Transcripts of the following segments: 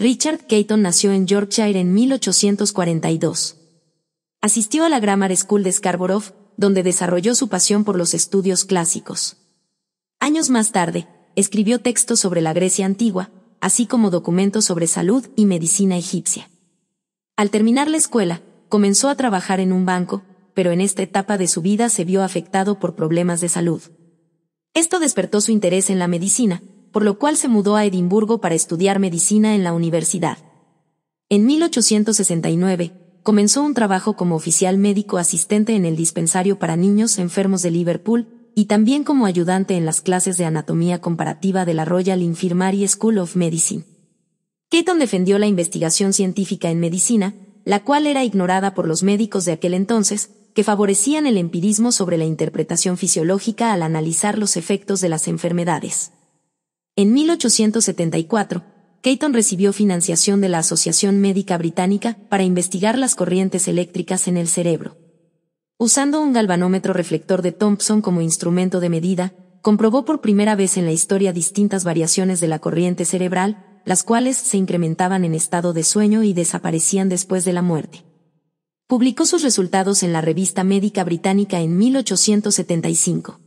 Richard Caton nació en Yorkshire en 1842. Asistió a la Grammar School de Scarborough, donde desarrolló su pasión por los estudios clásicos. Años más tarde, escribió textos sobre la Grecia antigua, así como documentos sobre salud y medicina egipcia. Al terminar la escuela, comenzó a trabajar en un banco, pero en esta etapa de su vida se vio afectado por problemas de salud. Esto despertó su interés en la medicina, por lo cual se mudó a Edimburgo para estudiar medicina en la universidad. En 1869, comenzó un trabajo como oficial médico asistente en el dispensario para niños enfermos de Liverpool y también como ayudante en las clases de anatomía comparativa de la Royal Infirmary School of Medicine. Keaton defendió la investigación científica en medicina, la cual era ignorada por los médicos de aquel entonces, que favorecían el empirismo sobre la interpretación fisiológica al analizar los efectos de las enfermedades. En 1874, Keaton recibió financiación de la Asociación Médica Británica para investigar las corrientes eléctricas en el cerebro. Usando un galvanómetro reflector de Thompson como instrumento de medida, comprobó por primera vez en la historia distintas variaciones de la corriente cerebral, las cuales se incrementaban en estado de sueño y desaparecían después de la muerte. Publicó sus resultados en la revista médica británica en 1875.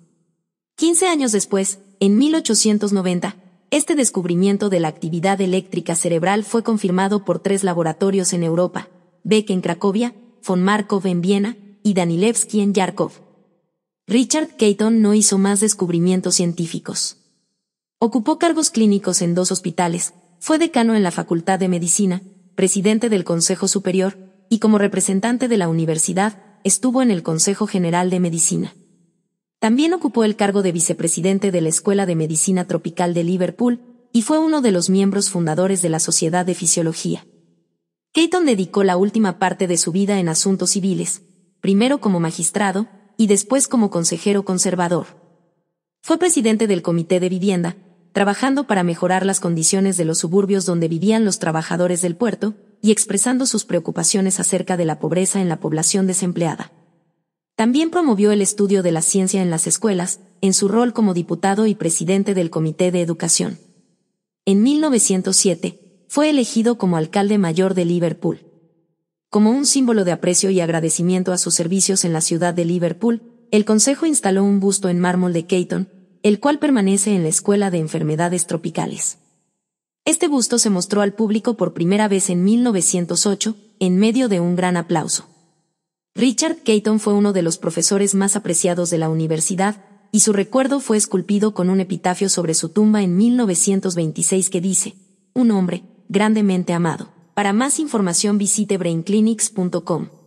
15 años después, en 1890, este descubrimiento de la actividad eléctrica cerebral fue confirmado por tres laboratorios en Europa, Beck en Cracovia, von Markov en Viena y Danilevsky en Yarkov. Richard Caton no hizo más descubrimientos científicos. Ocupó cargos clínicos en dos hospitales, fue decano en la Facultad de Medicina, presidente del Consejo Superior, y como representante de la universidad, estuvo en el Consejo General de Medicina. También ocupó el cargo de vicepresidente de la Escuela de Medicina Tropical de Liverpool y fue uno de los miembros fundadores de la Sociedad de Fisiología. Keaton dedicó la última parte de su vida en asuntos civiles, primero como magistrado y después como consejero conservador. Fue presidente del Comité de Vivienda, trabajando para mejorar las condiciones de los suburbios donde vivían los trabajadores del puerto y expresando sus preocupaciones acerca de la pobreza en la población desempleada. También promovió el estudio de la ciencia en las escuelas, en su rol como diputado y presidente del Comité de Educación. En 1907, fue elegido como alcalde mayor de Liverpool. Como un símbolo de aprecio y agradecimiento a sus servicios en la ciudad de Liverpool, el Consejo instaló un busto en mármol de Keaton, el cual permanece en la Escuela de Enfermedades Tropicales. Este busto se mostró al público por primera vez en 1908, en medio de un gran aplauso. Richard Caton fue uno de los profesores más apreciados de la universidad, y su recuerdo fue esculpido con un epitafio sobre su tumba en 1926 que dice, Un hombre, grandemente amado. Para más información visite brainclinics.com.